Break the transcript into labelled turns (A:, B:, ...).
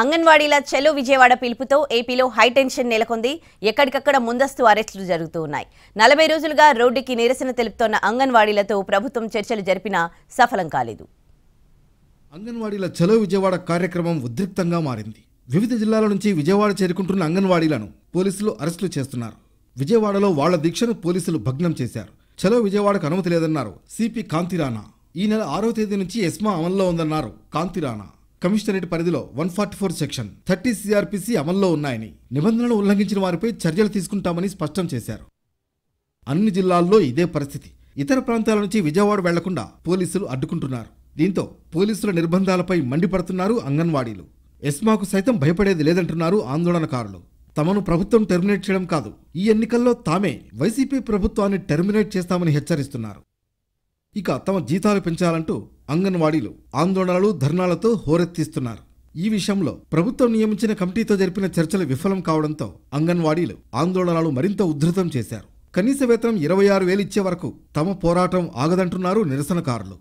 A: అంగన్వాడీల చెలో విజయవాడ పిలుపుతో ఏపీలో హైటెన్షన్ నెలకొంది ఎక్కడికక్కడ ముందస్తు అరెస్టులు జరుగుతూ ఉన్నాయి నలభై రోజులుగా రోడ్డుకి నిరసన తెలుపుతోన్న అంగన్వాడీలతో ప్రభుత్వం చర్చలు జరిపినా సఫలం కాలేదు
B: అంగన్వాడీల చలో విజయవాడ కార్యక్రమం ఉద్రిక్తంగా మారింది వివిధ జిల్లాల నుంచి విజయవాడ చేరుకుంటున్న అంగన్వాడీలను పోలీసులు అరెస్టులు చేస్తున్నారు విజయవాడలో వాళ్ల దీక్షను పోలీసులు భగ్నం చేశారు చలో విజయవాడకు అనుమతి లేదన్నారు సిపి కాంతిరాణా ఈ నెల ఆరో తేదీ నుంచి ఎస్మా అమల్లో ఉందన్నారు కాంతిరాణా కమిషనరేట్ పరిధిలో one forty four section thirty CRPC అమల్లో ఉన్నాయని నిబంధనలు ఉల్లంఘించిన వారిపై చర్యలు తీసుకుంటామని స్పష్టం చేశారు అన్ని జిల్లాల్లో ఇదే పరిస్థితి ఇతర ప్రాంతాల నుంచి విజయవాడ వెళ్లకుండా పోలీసులు అడ్డుకుంటున్నారు దీంతో పోలీసుల నిర్బంధాలపై మండిపడుతున్నారు అంగన్వాడీలు ఎస్మాకు సైతం భయపడేది లేదంటున్నారు ఆందోళనకారులు తమను ప్రభుత్వం టెర్మినేట్ చేయడం కాదు ఈ ఎన్నికల్లో తామే వైసీపీ ప్రభుత్వాన్ని టెర్మినేట్ చేస్తామని హెచ్చరిస్తున్నారు ఇక తమ జీతాలు పెంచాలంటూ అంగన్వాడీలు ఆందోళనలు ధర్నాలతో హోరెత్తిస్తున్నారు ఈ విషయంలో ప్రభుత్వం నియమించిన కమిటీతో జరిపిన చర్చలు విఫలం కావడంతో అంగన్వాడీలు ఆందోళనలు మరింత ఉధృతం చేశారు కనీస వేతనం ఇరవై ఆరు వేలు ఇచ్చే వరకు తమ పోరాటం ఆగదంటున్నారు నిరసనకారులు